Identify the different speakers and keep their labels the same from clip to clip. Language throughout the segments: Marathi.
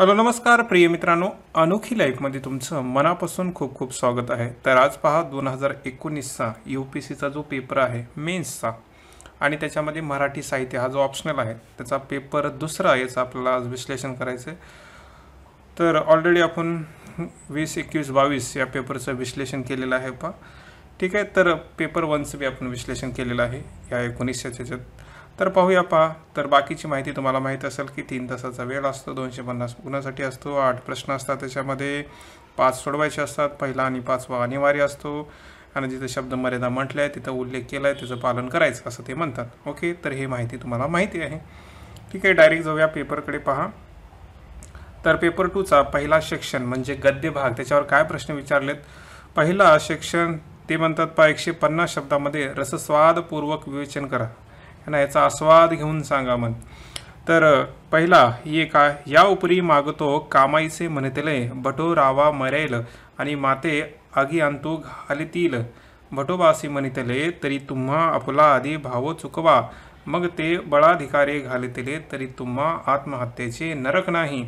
Speaker 1: हॅलो नमस्कार प्रिय मित्रांनो अनोखी लाईफमध्ये तुमचं मनापासून खूप खूप स्वागत आहे तर आज पहा दोन हजार एकोणीसचा यू पी सीचा जो पेपर आहे मेन्सचा आणि त्याच्यामध्ये मराठी साहित्य हा जो ऑप्शनल आहे त्याचा पेपर दुसरा याचं आपल्याला आज विश्लेषण करायचं आहे तर ऑलरेडी आपण वीस एकवीस बावीस या पेपरचं विश्लेषण केलेलं आहे पहा ठीक आहे तर पेपर वनचं बी आपण विश्लेषण केलेलं आहे या एकोणीसशे त्याच्यात तर पाहूया पहा तर बाकीची माहिती तुम्हाला माहीत असेल की तीन तासाचा वेळ असतो दोनशे पन्नास गुणासाठी असतो आठ प्रश्न असतात त्याच्यामध्ये पाच सोडवायचे असतात पहिला आणि पाचवा अनिवार्य असतो आणि जिथं शब्द मर्यादा म्हटलं आहे तिथं उल्लेख केला आहे त्याचं पालन करायचं असं ते म्हणतात ओके तर हे माहिती तुम्हाला माहिती आहे ठीक आहे डायरेक्ट जाऊया पेपरकडे पहा तर पेपर टूचा पहिला सेक्शन म्हणजे गद्य भाग त्याच्यावर काय प्रश्न विचारलेत पहिला सेक्शन ते म्हणतात पहा एकशे पन्नास शब्दामध्ये रसस्वादपूर्वक विवेचन करा आणि याचा आस्वाद घेऊन सांगा मन तर पहिला ये का या उपरी मागतो कामाईचे म्हणतले भटो रावा मरेल आणि माते आगी आणतो घालतील भटोबासी म्हणतले तरी तुम्हा आपला आधी भाव चुकवा मग ते बळाधिकारी घालतले तरी तुम्हा आत्महत्येचे नरक नाही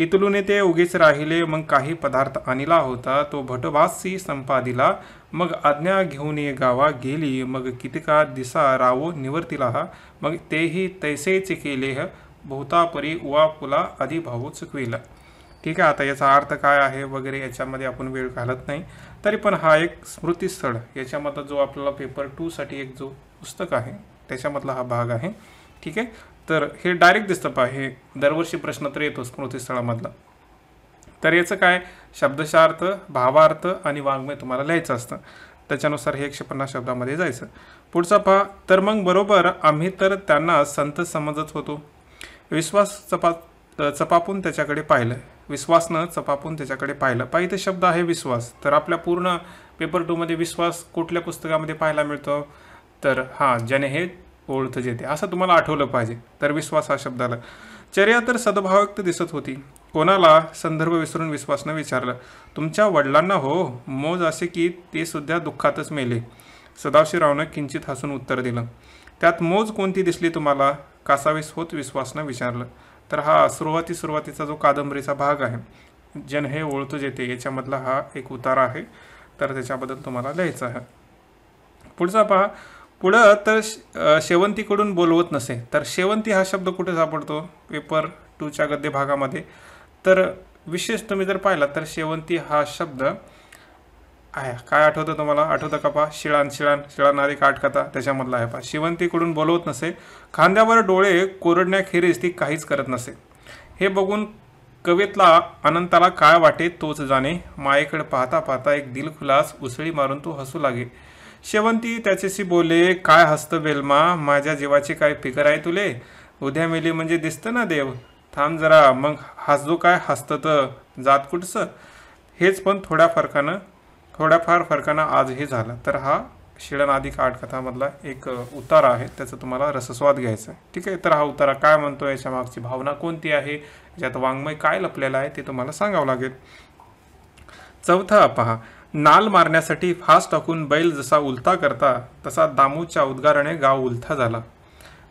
Speaker 1: इतलूने ते उगीच राहिले मग काही पदार्थ आणला होता तो भटवासी संपादिला मग आज्ञा घेऊन ये गावा गेली मग कितका दिसा रावो निवर्तिला मग तेही तैसेच केले बहुतापरी पुला आधी भाऊ चुकविला ठीक आहे आता याचा अर्थ काय आहे वगैरे याच्यामध्ये आपण वेळ घालत नाही तरी पण हा एक स्मृतीस्थळ याच्यामधला जो आपल्याला पेपर टूसाठी एक जो पुस्तक आहे त्याच्यामधला हा भाग आहे ठीक आहे तर हे डायरेक्ट दिसतं पहा हे दरवर्षी प्रश्न तर येतो स्मृतीस्थळामधला तर याचं काय शब्दशार्थ भावार्थ आणि वाङ्मय तुम्हाला लिहायचं असतं त्याच्यानुसार हे एकशे पन्नास शब्दामध्ये जायचं पुढचा पहा तर मग बरोबर आम्ही तर त्यांना संत समजत होतो विश्वास चपा चपापून त्याच्याकडे पाहिलं विश्वासनं चपापून त्याच्याकडे पाहिलं पाहि ते शब्द आहे विश्वास तर आपल्या पूर्ण पेपर टूमध्ये विश्वास कुठल्या पुस्तकामध्ये पाहायला मिळतो तर हां ज्याने हे ओळख जेते असं तुम्हाला आठवलं पाहिजे तर विश्वास हा शब्दाला चर्या तर सद्भावक्त दिसत होती कोणाला संदर्भ विसरून विश्वासनं विचारलं तुमच्या वडिलांना हो मोज असे की ते सुद्धा दुःखातच मेले सदाशिवरावनं किंचित हसून उत्तर दिलं त्यात मोज कोणती दिसली तुम्हाला कासावीस होत विश्वासनं विचारलं तर हा सुरुवाती सुरुवातीचा जो कादंबरीचा भाग आहे जन हे ओळतो जेते याच्यामधला हा एक उतारा आहे तर त्याच्याबद्दल तुम्हाला लिहायचा आहे पुढचा पहा पुढं तर शेवंतीकडून बोलवत नसे तर शेवंती हा शब्द कुठे सापडतो पेपर टूच्या गद्य भागामध्ये तर विशेष तुम्ही जर पाहिला तर शेवंती हा शब्द आहे काय आठवतं तुम्हाला आठवतं का पा शिळान शिळान का काटकथा त्याच्यामधला आहे पा शेवंतीकडून बोलवत नसे खांद्यावर डोळे कोरडण्याखेरीज ती काहीच करत नसे हे बघून कवेतला अनंताला काय वाटे तोच जाणे मायेकडे पाहता पाहता एक दिलखुलास उसळी मारून तो हसू लागे शेवंती त्याच्याशी बोले काय हसतं बेलमा माझ्या जीवाची काय फिकर आहे तुले उद्या मेली म्हणजे दिसतं ना देव थांब जरा मग हसजो काय हसतं तर जात कुठचं हेच पण थोड्या फरकानं थोड्याफार फरकानं आज हे झालं तर हा आठ काटकथामधला एक उतारा आहे त्याचा तुम्हाला रसस्वाद घ्यायचा आहे ठीक आहे तर हा उतारा काय म्हणतो याच्या मागची भावना कोणती आहे ज्यात वाङ्मय काय लपलेलं आहे ते तुम्हाला सांगावं लागेल चौथा पहा नाल मारण्यासाठी फास टाकून बैल जसा उलथा करता तसा दामूच्या उद्गाराने गाव उलथा झाला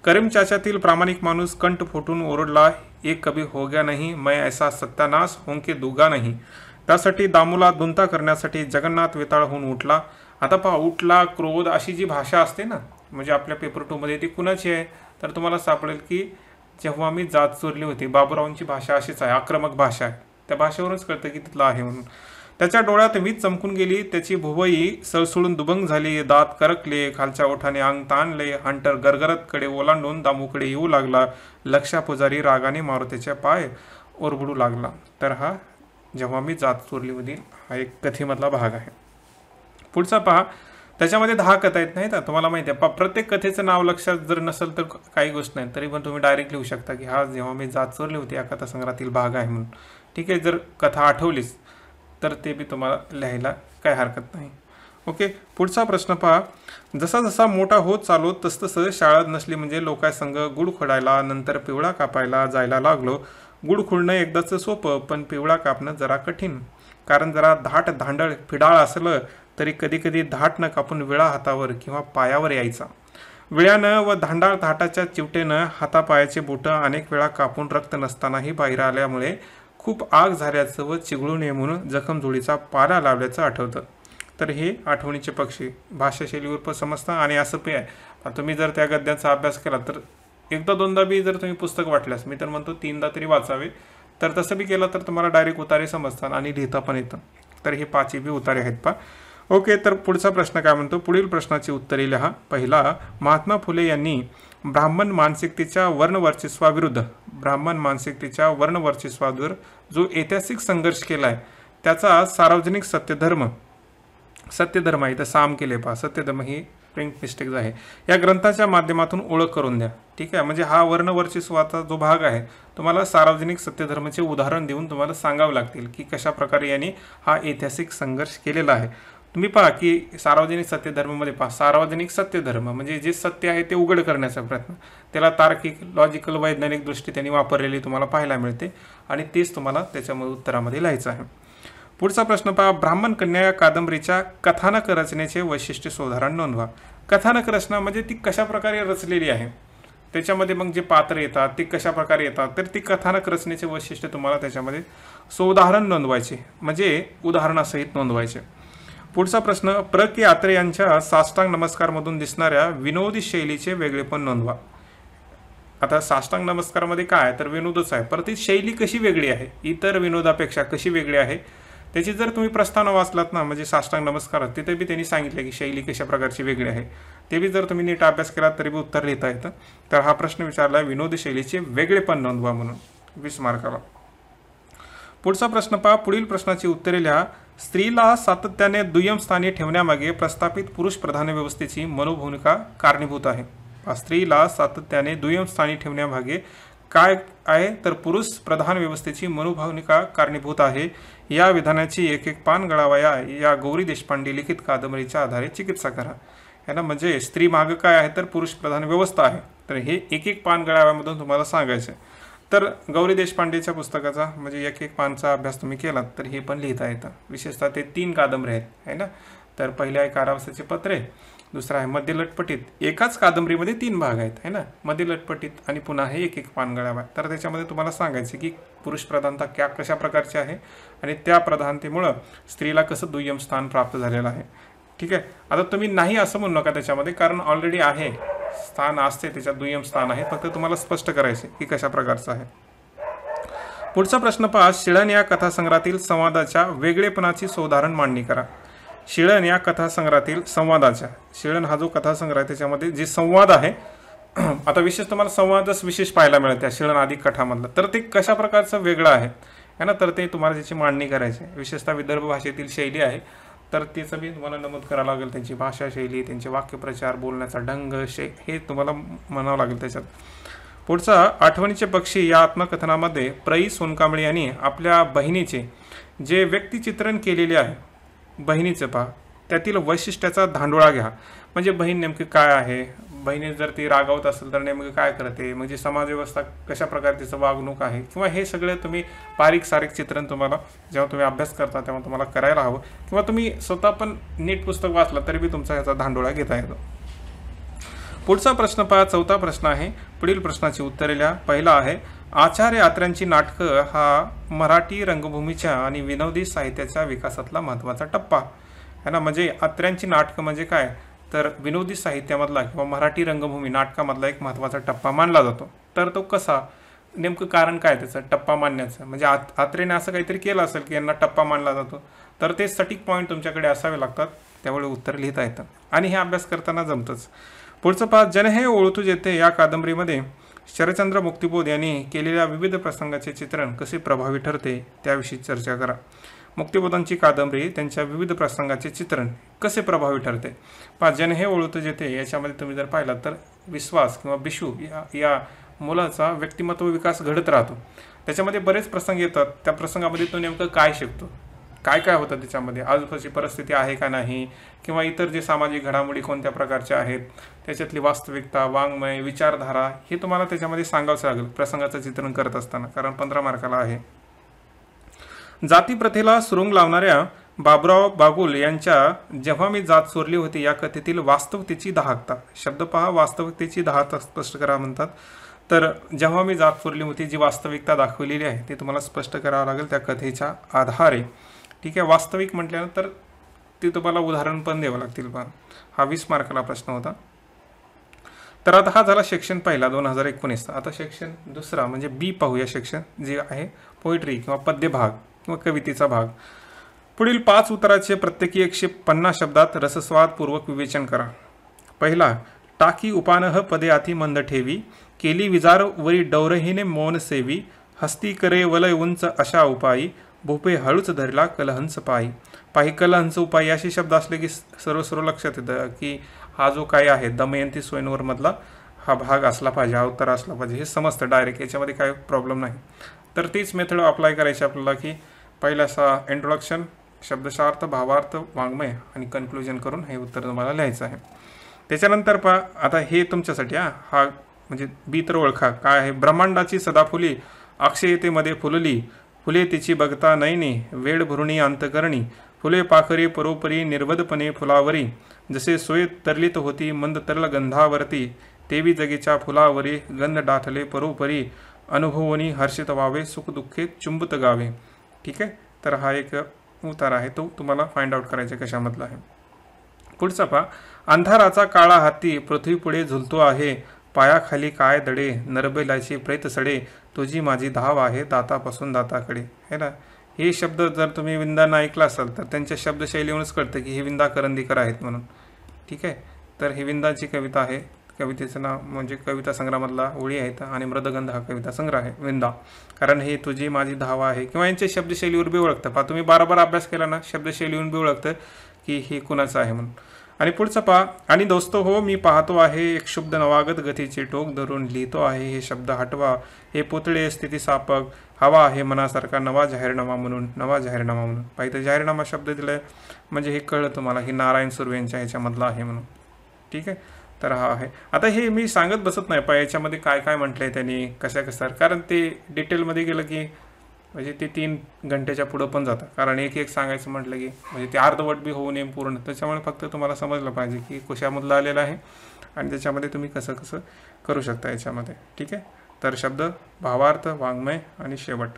Speaker 1: करीमचाच्यातील प्रामाणिक माणूस कंठ फुटून ओरडला एक कभी हो गया नाही मै ऐसा सत्यानाश होंके दुगा नाही त्यासाठी दामूला दुंता करण्यासाठी जगन्नाथ वेताळ होऊन उठला आता पहा उठला क्रोध अशी जी भाषा असते ना म्हणजे आपल्या पेपर टूमध्ये ती कुणाची आहे तर तुम्हाला सापडेल की जेव्हा मी जात चोरली होती बाबूरावांची भाषा अशीच आहे आक्रमक भाषा आहे त्या भाषेवरूनच कळतं की तिथलं आहे म्हणून त्याच्या डोळ्यात वीज चमकून गेली त्याची भुवई सळसळून दुबंग झाली दात करकले खालच्या ओठाने अंग ताणले हंटर कडे ओलांडून दामूकडे येऊ लागला लक्षा पुजारी रागाने मारुतीचे पाय ओरबडू लागला तर हा जेव्हा मी जात चोरलीमधील हा एक कथेमधला भाग आहे पुढचा पहा त्याच्यामध्ये दहा कथा आहेत नाही तर तुम्हाला माहिती आहे पा प्रत्येक कथेचं नाव लक्षात जर नसेल तर काही गोष्ट नाही तरी पण तुम्ही डायरेक्ट लिहू शकता की हा जेव्हा मी जात चोरली होती या कथासंग्रहातील भाग आहे म्हणून ठीक आहे जर कथा आठवलीच तर ते बी तुम्हाला लिहायला काय हरकत नाही ओके पुढचा प्रश्न पहा जसा जसा मोठा होत चालू तसतसं शाळा नसली म्हणजे लोकांसंग गुड खोडायला नंतर पिवळा कापायला जायला लागलो गुड खुडणं एकदाचं सोपं पण पिवळा कापणं जरा कठीण कारण जरा धाट धांडळ फिडाळ असलं तरी कधी धाट न कापून विळा हातावर किंवा पायावर यायचा विळ्यानं व धांडाळ धाटाच्या चिवटेनं हातापायाचे बोट अनेक वेळा कापून रक्त नसतानाही बाहेर आल्यामुळे खूप आग झाल्याचं व चिघळू नये म्हणून जखमजोडीचा पारा लावल्याचं आठवतं तर हे आठवणीचे पक्षी भाषाशैलीवर पण समजता आणि असं पे आहे तुम्ही जर त्या गद्याचा अभ्यास केला तर एकदा दोनदा बी जर तुम्ही पुस्तक वाटल्यास मी तर म्हणतो तीनदा तरी वाचावे तर तसं बी केलं तर तुम्हाला डायरेक्ट उतारे समजतात आणि लिहिता पण येतं तर हे पाचही बी उतारे आहेत पा ओके तर पुढचा प्रश्न काय म्हणतो पुढील प्रश्नाची उत्तरे लिहा पहिला महात्मा फुले यांनी ब्राह्मण मानसिकतेच्या वर्णवर्चस्वाविरुद्ध ब्राह्मण मानसिकतेच्या वर्णवर्चस्वावर जो ऐतिहासिक संघर्ष केला आहे त्याचा सार्वजनिक सत्यधर्म सत्यधर्म आहे इथं साम केले पा सत्यधर्म ही प्रिंट मिस्टेक्स आहे या ग्रंथाच्या माध्यमातून ओळख करून द्या ठीक आहे म्हणजे हा वर्णवर्चस्वाचा जो भाग आहे तुम्हाला सार्वजनिक सत्यधर्माचे उदाहरण देऊन तुम्हाला सांगावं लागतील की कशा प्रकारे यांनी हा ऐतिहासिक संघर्ष केलेला आहे तुम्ही पहा की सार्वजनिक धर्मामध्ये पहा सार्वजनिक सत्यधर्म म्हणजे जे सत्य आहे ते उघड करण्याचा प्रयत्न त्याला तार्किक लॉजिकल वैज्ञानिक दृष्टी त्यांनी वापरलेली तुम्हाला पाहायला मिळते आणि तेच तुम्हाला त्याच्यामध्ये उत्तरामध्ये लिहायचं आहे पुढचा प्रश्न पहा ब्राह्मण कन्या या कादंबरीच्या कथानक रचनेचे वैशिष्ट्य सुधारण नोंदवा कथानक रचना म्हणजे ती कशाप्रकारे रचलेली आहे त्याच्यामध्ये मग जे पात्र येतात ते कशा प्रकारे येतात तर ती कथानक रचनेचे वैशिष्ट्य तुम्हाला त्याच्यामध्ये सोदाहरण नोंदवायचे म्हणजे उदाहरणासहित नोंदवायचे पुढचा प्रश्न प्र के आत्रे यांच्या साष्टांग नमस्कारमधून दिसणाऱ्या विनोदी शैलीचे वेगळेपण नोंदवा आता साष्टांग नमस्कारमध्ये काय तर विनोदच आहे पर ती शैली कशी वेगळी आहे इतर विनोदापेक्षा कशी वेगळी आहे त्याची जर तुम्ही प्रस्तावना वाचलात ना म्हणजे साष्टांग नमस्कार तिथे बी त्यांनी सांगितलं की शैली कशा प्रकारची वेगळी आहे ते बी जर तुम्ही नीट अभ्यास केला तरी बी उत्तर लिहिता येतं तर हा प्रश्न विचारला विनोदी शैलीचे वेगळेपण नोंदवा म्हणून वीस मार्काला पुढचा प्रश्न पहा पुढील प्रश्नाची उत्तरे लिहा स्त्रीला सातत्याने दुय्यम स्थानी ठेवण्यामागे प्रस्थापित पुरुष प्रधान व्यवस्थेची मनोभूमिका कारणीभूत आहे स्त्रीला सातत्याने दुय्यम स्थानी ठेवण्यामागे काय आहे तर पुरुष प्रधान व्यवस्थेची मनोभावनिका कारणीभूत आहे या विधानाची एक एक पान गळावाया या गौरी देशपांडे लिखित कादंबरीच्या आधारे चिकित्सा करा ना म्हणजे स्त्री मागं काय आहे तर पुरुष प्रधान व्यवस्था आहे तर हे एक एक पान गळाव्यामधून तुम्हाला सांगायचं आहे तर गौरी देशपांडेच्या पुस्तकाचा म्हणजे एक एक पानचा अभ्यास तुम्ही केलात तर हे पण लिहिता येतं विशेषतः ते तीन कादंबऱ्या आहेत है ना तर पहिले आहे कारावासाचे पत्रे दुसरं आहे मध्य लटपटीत एकाच कादंबरीमध्ये तीन भाग आहेत है ना मध्य लटपटीत आणि पुन्हा हे एक एक भाग तर त्याच्यामध्ये तुम्हाला सांगायचं की पुरुष प्रधानता क्या कशा प्रकारची आहे आणि त्या प्रधानतेमुळं स्त्रीला कसं दुय्यम स्थान प्राप्त झालेलं आहे ठीक आहे आता तुम्ही नाही असं म्हणू नका त्याच्यामध्ये कारण ऑलरेडी आहे स्थान असते त्याच्यात दुय्यम स्थान आहे फक्त तुम्हाला स्पष्ट करायचे की कशा प्रकारचं आहे पुढचा प्रश्न पहा शिळन या कथासंग्रहातील संवादाच्या वेगळेपणाची सोधारण मांडणी करा शिळन या कथासंग्रहातील संवादाच्या शिळन हा जो कथासंग्रह आहे त्याच्यामध्ये जे संवाद आहे आता विशेष तुम्हाला संवादच विशेष पाहायला मिळत त्या शिळन आधी कथामधलं तर ते कशा प्रकारचं वेगळं आहे ना तर ते तुम्हाला त्याची मांडणी करायची विशेषतः विदर्भ भाषेतील शैली आहे तर ते बी तुम्हाला नमूद करावं लागेल त्यांची भाषा शैली त्यांचे वाक्यप्रचार बोलण्याचा ढंग शे हे तुम्हाला म्हणावं लागेल त्याच्यात पुढचा आठवणीचे पक्षी या आत्मकथनामध्ये प्रई सोनकांबळे यांनी आपल्या बहिणीचे जे व्यक्तिचित्रण केलेले आहे बहिणीचं पहा त्यातील वैशिष्ट्याचा धांडोळा घ्या म्हणजे बहीण नेमकी काय आहे बहिणी जर ती रागावत असेल तर नेमकं काय करते म्हणजे समाजव्यवस्था कशा प्रकारे तिचं वागणूक आहे किंवा हे सगळं तुम्ही बारीक सारीक चित्रण तुम्हाला जेव्हा तुम्ही अभ्यास करता तेव्हा तुम्हाला करायला हवं किंवा तुम्ही स्वतः पण नीट पुस्तक वाचलं तरी बी तुमचा ह्याचा धांडोळा घेता येतो पुढचा प्रश्न पहा चौथा प्रश्न आहे पुढील प्रश्नाची उत्तरे लिहा पहिला आहे आचार्य आत्र्यांची नाटकं हा मराठी रंगभूमीच्या आणि विनोदी साहित्याच्या विकासातला महत्त्वाचा टप्पा है ना म्हणजे आत्र्यांची नाटकं म्हणजे काय तर विनोदी साहित्यामधला किंवा मराठी रंगभूमी नाटकामधला एक महत्त्वाचा टप्पा मानला जातो तर तो कसा नेमकं कारण काय त्याचं टप्पा मानण्याचं म्हणजे आत आत्रेने असं काहीतरी केलं असेल की यांना टप्पा मानला जातो तर ते सटीक पॉईंट तुमच्याकडे असावे लागतात त्यावेळी उत्तर लिहिता येतं आणि हे अभ्यास करताना जमतंच पुढचं पाच जन हे ओळखू येते या कादंबरीमध्ये शरचंद्र मुक्तिबोध यांनी केलेल्या विविध प्रसंगाचे चित्रण कसे प्रभावी ठरते त्याविषयी चर्चा करा मुक्तिबोधांची कादंबरी त्यांच्या विविध प्रसंगाचे चित्रण कसे प्रभावी ठरते पाचजण हे ओळखतं जेथे याच्यामध्ये तुम्ही जर पाहिलात तर विश्वास किंवा बिशू या या मुलाचा व्यक्तिमत्व विकास घडत राहतो त्याच्यामध्ये बरेच प्रसंग येतात त्या प्रसंगामध्ये तो नेमकं काय शिकतो काय काय होतं त्याच्यामध्ये आजूबाजूची परिस्थिती आहे का नाही किंवा इतर जे सामाजिक घडामोडी कोणत्या प्रकारच्या आहेत त्याच्यातली वास्तविकता वाङ्मय विचारधारा हे तुम्हाला त्याच्यामध्ये सांगावंच लागेल प्रसंगाचं चित्रण करत असताना कारण पंधरा मार्काला आहे जातीप्रथेला सुरुंग लावणाऱ्या बाबुराव बागुल यांच्या जेव्हा मी जात चोरली होती या कथेतील वास्तवतेची दहाकता शब्द पहा वास्तविकतेची दहात स्पष्ट करा म्हणतात तर जेव्हा मी जात चोरली होती जी वास्तविकता दाखवलेली आहे ती तुम्हाला स्पष्ट करावं लागेल त्या कथेच्या आधारे ठीक आहे वास्तविक म्हटल्यानंतर ते तुम्हाला उदाहरण पण द्यावं लागतील पण हा वीस मार्काला प्रश्न होता तर आता हा झाला शिक्षण पहिला दोन हजार एकोणीसचा आता शिक्षण दुसरा म्हणजे बी पाहूया शिक्षण जे आहे पोएट्री किंवा पद्यभाग व कवितेचा भाग पुढील पाच उतराचे प्रत्येकी एकशे पन्नास शब्दात रसस्वादपूर्वक विवेचन करा पहिला टाकी उपानह पदे आधी मंद ठेवी केली विजार वरी डौरहीने मौन सेवी हस्ती करे वलय उंच अशा उपायी भूपे हळूच धरला कलहंस पायी पायी कलहंस उपायी असे शब्द असले की सर्व सर्व लक्षात येतं की हा जो काय आहे दमयंती स्वयंवरमधला मधला हा भाग असला पाहिजे हा उत्तर असला पाहिजे हे समजतं डायरेक्ट याच्यामध्ये काय प्रॉब्लेम नाही तर तीच मेथड अप्लाय करायची आपल्याला की पहिला असा इंट्रोडक्शन शब्दशार्थ भावार्थ वाङ्मय आणि कन्क्लुजन करून हे उत्तर तुम्हाला लिहायचं आहे त्याच्यानंतर पहा आता हे तुमच्यासाठी हा हा म्हणजे बी तर ओळखा काय आहे ब्रह्मांडाची सदाफुली अक्षयतेमध्ये फुलली फुले तिची बघता नयने वेळ भरुणी अंतकरणी फुले पाखरी परोपरी निर्वधपणे फुलावरी जसे सोय तरलित होती मंद तरल गंधावरती तेवी जगेच्या फुलावरी गंध डाठले परोपरी अनुभवनी हर्षित व्हावे सुखदुःखे चुंबत गावे ठीक आहे तर हा एक उतार आहे तो तुम्हाला फाइंड आउट करायचा कशामधला आहे पुढचा पा अंधाराचा काळा हाती पृथ्वीपुढे झुलतो आहे पायाखाली काय दडे नरबेलाची प्रेत सडे तुझी माझी धाव आहे दातापासून दाताकडे है ना हे शब्द जर तुम्ही विंदांना ऐकला असाल तर त्यांच्या शब्दशैलीवरूनच कळतं की हे विंदा करंदीकर आहेत म्हणून ठीक आहे तर ही विंदाची कविता आहे कवितेचं नाव म्हणजे कविता संग्रहामधला ओळी आहेत आणि मृदगंध हा कविता संग्रह आहे विंदा कारण हे तुझी माझी धावा आहे किंवा यांच्या शब्दशैलीवर बी ओळखतं पहा तुम्ही बार अभ्यास केला ना शब्दशैलीवर बी ओळखतं की हे कुणाचं आहे म्हणून आणि पुढचं पहा आणि दोस्तो हो मी पाहतो आहे एक शब्द नवागत गतीची टोक धरून लिहितो आहे हे शब्द हटवा हे पुतळे स्थिती सापक हवा आहे मनासारखा नवा जाहीरनामा म्हणून नवा जाहीरनामा म्हणून पाहिजे जाहीरनामा शब्द दिलाय म्हणजे हे कळलं तुम्हाला हे नारायण सुर्वे यांच्या ह्याच्यामधला आहे म्हणून ठीक आहे तर हा आहे आता हे मी सांगत बसत नाही पण याच्यामध्ये काय काय म्हटलं आहे त्यांनी कशा कसं कारण ते डिटेलमध्ये गेलं की म्हणजे ते तीन घंट्याच्या पुढं पण जातं कारण एक एक सांगायचं म्हटलं की म्हणजे ते अर्धवट बी होऊ नये पूर्ण त्याच्यामुळे फक्त तुम्हाला समजलं पाहिजे की कशामधलं आलेलं आहे आणि त्याच्यामध्ये तुम्ही कसं कसं करू शकता याच्यामध्ये ठीक आहे तर शब्द भावार्थ वाङ्मय आणि शेवट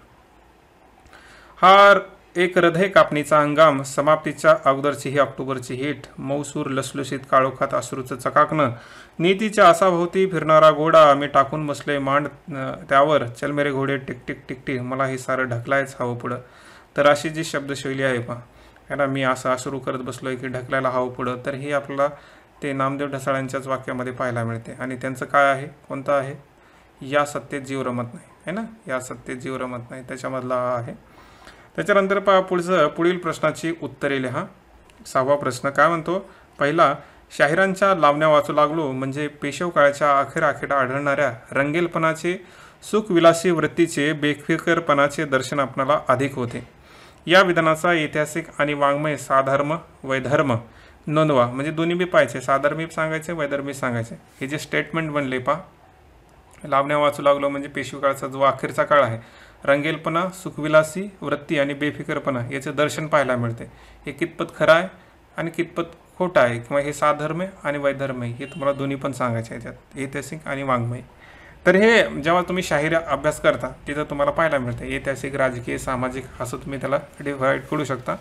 Speaker 1: हार एक हृदय कापणीचा हंगाम समाप्तीच्या अगोदरची ही ऑक्टोबरची हिट मौसूर लसलुसीत काळोखात अश्रूचं चकाकणं नीतीच्या असाभोवती फिरणारा घोडा मी टाकून बसले मांड त्यावर चल मेरे घोडे टिक टिक टिक टिक मला हे सारं ढकलायच हवं पुढं तर अशी जी शब्दशैली आहे है ना मी असं अश्रू करत बसलो की ढकलायला हवं पुढं तर हे आपल्याला ते नामदेव ढसाळ्यांच्याच वाक्यामध्ये पाहायला मिळते आणि त्यांचं काय आहे कोणतं आहे या सत्तेत जीव रमत नाही है ना या सत्तेत जीव रमत नाही त्याच्यामधला आहे त्याच्यानंतर पहा पुढचं पुढील प्रश्नाची उत्तरे लिहा सहावा प्रश्न काय म्हणतो पहिला शाहिरांच्या लावण्या वाचू लागलो म्हणजे पेशवकाळाच्या अखेर अखेर आढळणाऱ्या रंगेलपणाचे सुखविलासी वृत्तीचे बेफिकरपणाचे दर्शन आपणाला अधिक होते या विधानाचा ऐतिहासिक आणि वाङ्मय साधर्म वैधर्म नोंदवा म्हणजे दोन्ही बी पाहायचे साधर्मी सांगायचे वैधर्मी सांगायचे हे जे स्टेटमेंट बनले पा लावण्या वाचू लागलो म्हणजे पेशवीकाळचा जो अखेरचा काळ आहे रंगेलपणा सुखविलासी वृत्ती आणि बेफिकरपणा याचे दर्शन पाहायला मिळते हे कितपत खरं आहे आणि कितपत खोटं आहे किंवा हे साधर्म्य आणि वैधर्म्य हे तुम्हाला दोन्ही पण सांगायचे याच्यात ऐतिहासिक आणि वाङ्मय तर हे जेव्हा तुम्ही शाहीर अभ्यास करता तिथं तुम्हाला पाहायला मिळतं ऐतिहासिक राजकीय सामाजिक असं तुम्ही त्याला डिव्हाइड करू शकता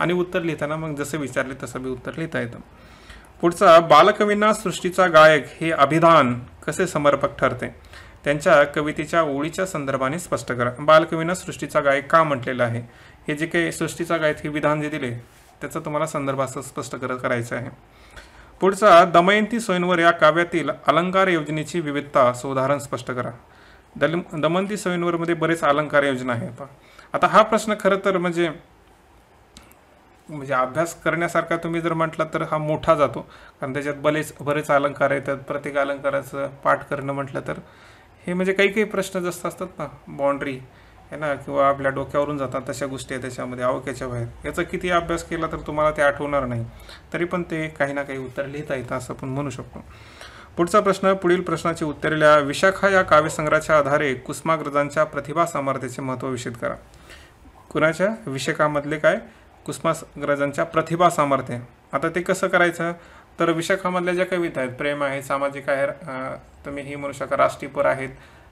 Speaker 1: आणि उत्तर लिहिताना मग जसं विचारले तसं बी उत्तर लिहिता येतं पुढचा बालकवींना सृष्टीचा गायक हे अभिधान कसे समर्पक ठरते त्यांच्या कवितेच्या ओळीच्या संदर्भाने स्पष्ट करा बालकवीनं सृष्टीचा गायक का म्हटलेला आहे हे जे काही सृष्टीचा गायक हे विधान जे दिले त्याचा तुम्हाला संदर्भात स्पष्ट कर करायचं आहे पुढचा दमयंती स्वयंवर या काव्यातील अलंकार योजनेची विविधता उदाहरण स्पष्ट करा दल दमंती स्वयंवरमध्ये बरेच अलंकार योजना आहेत आता हा प्रश्न खरं तर म्हणजे म्हणजे अभ्यास करण्यासारखा तुम्ही जर म्हटला तर हा मोठा जातो कारण त्याच्यात बरेच बरेच अलंकार येतात प्रत्येक अलंकाराचं पाठ करणं म्हटलं तर हे म्हणजे काही काही प्रश्न जास्त असतात ना बाउंड्री आहे ना किंवा आपल्या डोक्यावरून जातात तशा गोष्टी आहेत त्याच्यामध्ये अवक्याच्या बाहेर याचा किती अभ्यास केला तर तुम्हाला ते आठवणार नाही तरी पण ते काही ना काही उत्तर लिहिता येतं असं आपण म्हणू शकतो पुढचा प्रश्न पुढील प्रश्नाचे लिहा विशाखा या काव्यसंग्रहाच्या आधारे कुस्माग्रजांच्या प्रतिभा सामर्थ्याचे महत्त्व विषित करा कुणाच्या विषयकामधले काय कुस्माग्रजांच्या प्रतिभा सामर्थ्य आता ते कसं करायचं तर विशाखामधल्या ज्या कविता आहेत प्रेम आहे सामाजिक आहे तुम्ही ही म्हणू शकता राष्ट्रीयपूर आहेत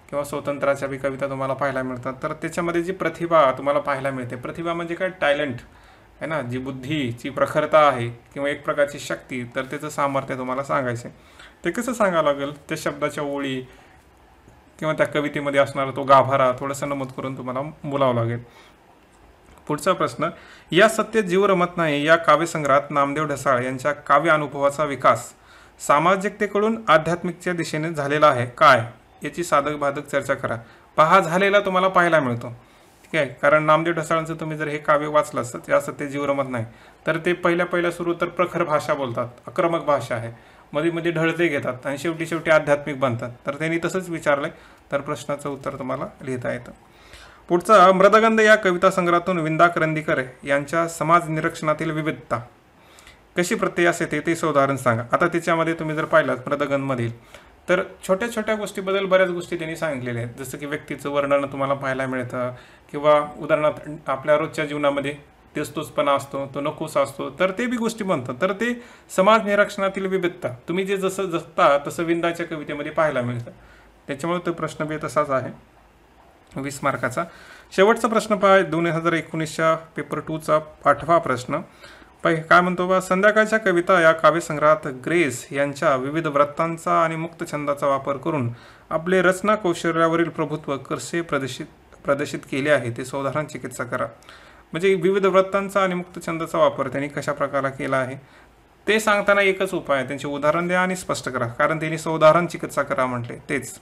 Speaker 1: किंवा स्वतंत्राच्या बी कविता तुम्हाला पाहायला मिळतात तर त्याच्यामध्ये जी प्रतिभा तुम्हाला पाहायला मिळते प्रतिभा म्हणजे काय टॅलेंट आहे ना जी बुद्धीची प्रखरता आहे किंवा एक प्रकारची शक्ती तर त्याचं सामर्थ्य तुम्हाला सांगायचं ते कसं सांगावं लागेल त्या शब्दाच्या ओळी किंवा त्या कवितेमध्ये असणारा तो गाभारा थोडंसं नमूद करून तुम्हाला बोलावं लागेल पुढचा प्रश्न या सत्तेत जीव रमत नाही या काव्यसंग्रहात नामदेव ढसाळ यांच्या काव्य अनुभवाचा विकास सामाजिकतेकडून आध्यात्मिकच्या दिशेने झालेला आहे काय याची साधक बाधक चर्चा करा पहा झालेला तुम्हाला पाहायला मिळतो ठीक आहे कारण नामदेव ढसाळांचं तुम्ही जर हे काव्य वाचलं असत या सत्य जीव रमत नाही तर ते पहिल्या पहिल्या सुरू तर प्रखर भाषा बोलतात आक्रमक भाषा आहे मध्ये मध्ये ढळते घेतात आणि शेवटी शेवटी आध्यात्मिक बनतात तर त्यांनी तसंच विचारलंय तर प्रश्नाचं उत्तर तुम्हाला लिहिता येतं पुढचा मृदगंध या कविता संग्रहातून विंदा करंदीकर यांच्या समाज निरीक्षणातील विविधता कशी प्रत्यय असे ते उदाहरण सांगा आता त्याच्यामध्ये तुम्ही जर पाहिलात मृदगंधमधील तर छोट्या छोट्या गोष्टीबद्दल बऱ्याच गोष्टी त्यांनी सांगितलेल्या आहेत जसं की व्यक्तीचं वर्णन तुम्हाला पाहायला मिळतं किंवा उदाहरणार्थ आपल्या रोजच्या जीवनामध्ये तेस्तोचपणा असतो तो नकोसा असतो तर ते बी गोष्टी म्हणतात तर ते समाज निरीक्षणातील विविधता तुम्ही जे जसं जगता तसं विंदाच्या कवितेमध्ये पाहायला मिळतं त्याच्यामुळे तो प्रश्न बी तसाच आहे वीस मार्काचा शेवटचा प्रश्न पहा दोन हजार एकोणीसच्या पेपर टूचा पाठवा प्रश्न पहि काय म्हणतो बा संध्याकाळच्या कविता या काव्यसंग्रहात ग्रेस यांच्या विविध व्रत्तांचा आणि मुक्त छंदाचा वापर करून आपले रचना कौशल्यावरील प्रभुत्व कसे प्रदर्शित प्रदर्शित केले आहे ते साधारण चिकित्सा करा म्हणजे विविध व्रत्तांचा आणि मुक्त छंदाचा वापर त्यांनी कशा प्रकारे केला आहे ते सांगताना एकच उपाय आहे त्यांचे उदाहरण द्या आणि स्पष्ट करा कारण त्यांनी सौदाहरण चिकित्सा करा म्हटले तेच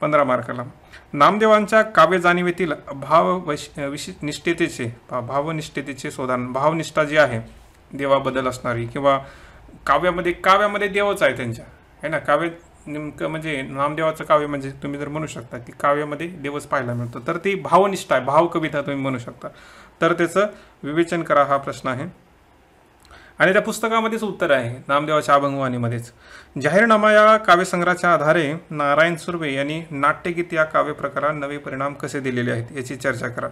Speaker 1: पंधरा मार्काला नामदेवांच्या काव्य जाणिवेतील भाव विशिष्ट निष्ठेतेचे भावनिष्ठेतेचे सोदान भावनिष्ठा जी आहे देवाबद्दल असणारी किंवा काव्यामध्ये काव्यामध्ये देवच आहे त्यांच्या है ना काव्य नेमकं म्हणजे नामदेवाचं काव्य म्हणजे तुम्ही जर म्हणू शकता की काव्यामध्ये देवच पाहायला मिळतो तर ती भावनिष्ठा आहे भाव कविता तुम्ही म्हणू शकता तर त्याचं विवेचन करा हा प्रश्न आहे आणि त्या पुस्तकामध्येच उत्तर आहे नामदेवाच्या अभंगवाणीमध्येच जाहीरनामा या काव्यसंग्रहाच्या आधारे नारायण सुर्वे यांनी नाट्यगीत या काव्यप्रकारात नवे परिणाम कसे दिलेले आहेत याची चर्चा करा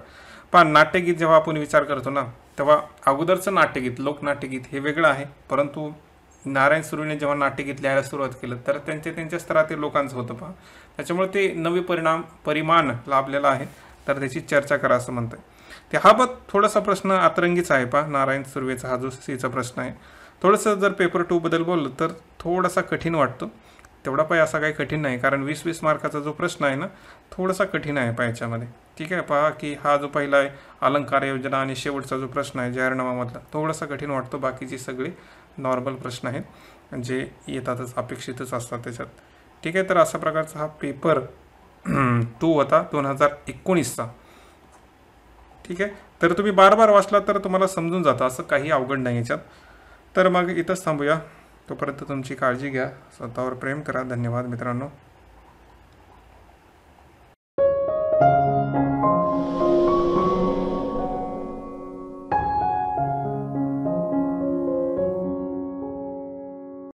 Speaker 1: पण नाट्यगीत जेव्हा आपण विचार करतो ना तेव्हा अगोदरचं नाट्यगीत लोकनाट्यगीत हे वेगळं आहे परंतु नारायण सुर्वेने जेव्हा नाट्यगीत लिहायला सुरुवात केलं तर त्यांच्या त्यांच्या स्तरातील लोकांचं होतं पहा त्याच्यामुळे ते नवे परिणाम परिमाण लाभलेलं आहे तर त्याची चर्चा करा असं म्हणतं ते हा बघ थोडासा प्रश्न आतरंगीचा आहे पा नारायण सुर्वेचा हा जो सीचा प्रश्न आहे थोडंसं जर पेपर टूबद्दल बोललं तर थोडासा कठीण वाटतो तेवढा पाय असा काही कठीण नाही कारण वीस वीस मार्काचा जो प्रश्न आहे ना थोडासा कठीण आहे याच्यामध्ये ठीक आहे पहा की हा जो पहिला आहे अलंकार योजना आणि शेवटचा जो प्रश्न आहे जाहीरनामामधला थोडासा कठीण वाटतो बाकीचे सगळे नॉर्मल प्रश्न आहेत जे येतातच अपेक्षितच असतात त्याच्यात ठीक आहे तर अशा प्रकारचा हा पेपर टू होता दोन हजार एकोणीसचा ठीक आहे तर तुम्ही बार बार वाचला तर तुम्हाला समजून जातं असं काही अवघड नाही याच्यात तर मग इथंच थांबूया तोपर्यंत तुमची काळजी घ्या स्वतःवर प्रेम करा धन्यवाद मित्रांनो